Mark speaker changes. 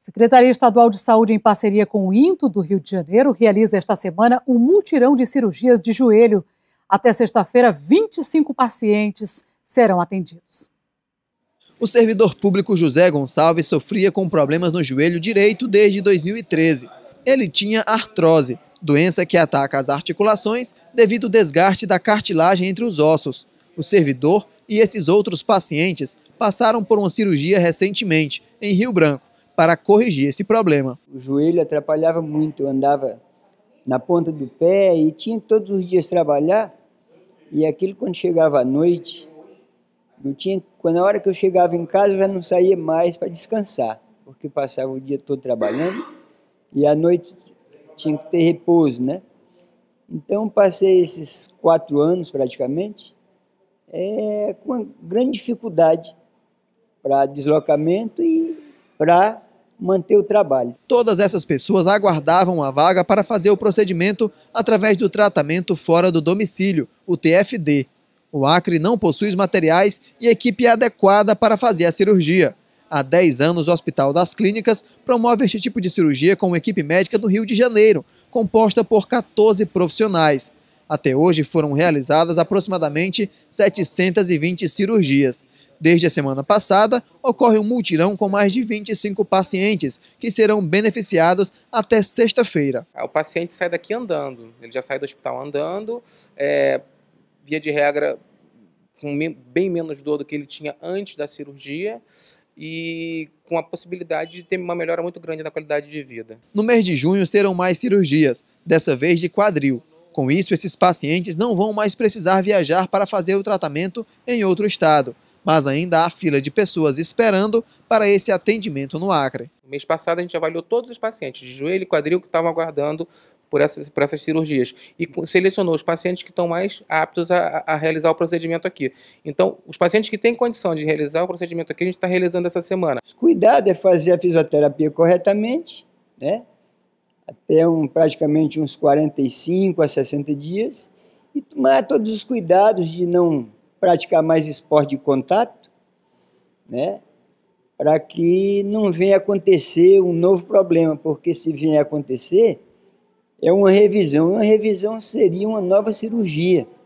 Speaker 1: Secretaria Estadual de Saúde, em parceria com o INTO do Rio de Janeiro, realiza esta semana um mutirão de cirurgias de joelho. Até sexta-feira, 25 pacientes serão atendidos. O servidor público José Gonçalves sofria com problemas no joelho direito desde 2013. Ele tinha artrose, doença que ataca as articulações devido ao desgaste da cartilagem entre os ossos. O servidor e esses outros pacientes passaram por uma cirurgia recentemente, em Rio Branco para corrigir esse problema.
Speaker 2: O joelho atrapalhava muito, eu andava na ponta do pé e tinha todos os dias trabalhar. E aquilo quando chegava à noite, eu tinha, quando a hora que eu chegava em casa eu já não saía mais para descansar, porque passava o dia todo trabalhando e à noite tinha que ter repouso, né? Então passei esses quatro anos praticamente é, com grande dificuldade para deslocamento e para manter o trabalho. Todas essas pessoas
Speaker 1: aguardavam a vaga para fazer o procedimento através do tratamento fora do domicílio, o TFD. O Acre não possui os materiais e equipe adequada para fazer a cirurgia. Há 10 anos, o Hospital das Clínicas promove este tipo de cirurgia com uma equipe médica do Rio de Janeiro, composta por 14 profissionais. Até hoje foram realizadas aproximadamente 720 cirurgias. Desde a semana passada, ocorre um multirão com mais de 25 pacientes que serão beneficiados até sexta-feira.
Speaker 3: É, o paciente sai daqui andando, ele já sai do hospital andando, é, via de regra, com bem menos dor do que ele tinha antes da cirurgia e com a possibilidade de ter uma melhora muito grande na qualidade de vida.
Speaker 1: No mês de junho serão mais cirurgias, dessa vez de quadril. Com isso, esses pacientes não vão mais precisar viajar para fazer o tratamento em outro estado mas ainda há fila de pessoas esperando para esse atendimento no Acre.
Speaker 3: mês passado, a gente avaliou todos os pacientes de joelho e quadril que estavam aguardando por essas, por essas cirurgias e selecionou os pacientes que estão mais aptos a, a, realizar o procedimento aqui. Então, os pacientes que têm condição de realizar o procedimento aqui, a gente está realizando essa semana.
Speaker 2: Cuidado é fazer a fisioterapia corretamente, né? até um, praticamente uns 45 a 60 dias, e tomar todos os cuidados de não praticar mais esporte de contato, né? para que não venha acontecer um novo problema, porque se vier acontecer, é uma revisão. Uma revisão seria uma nova cirurgia.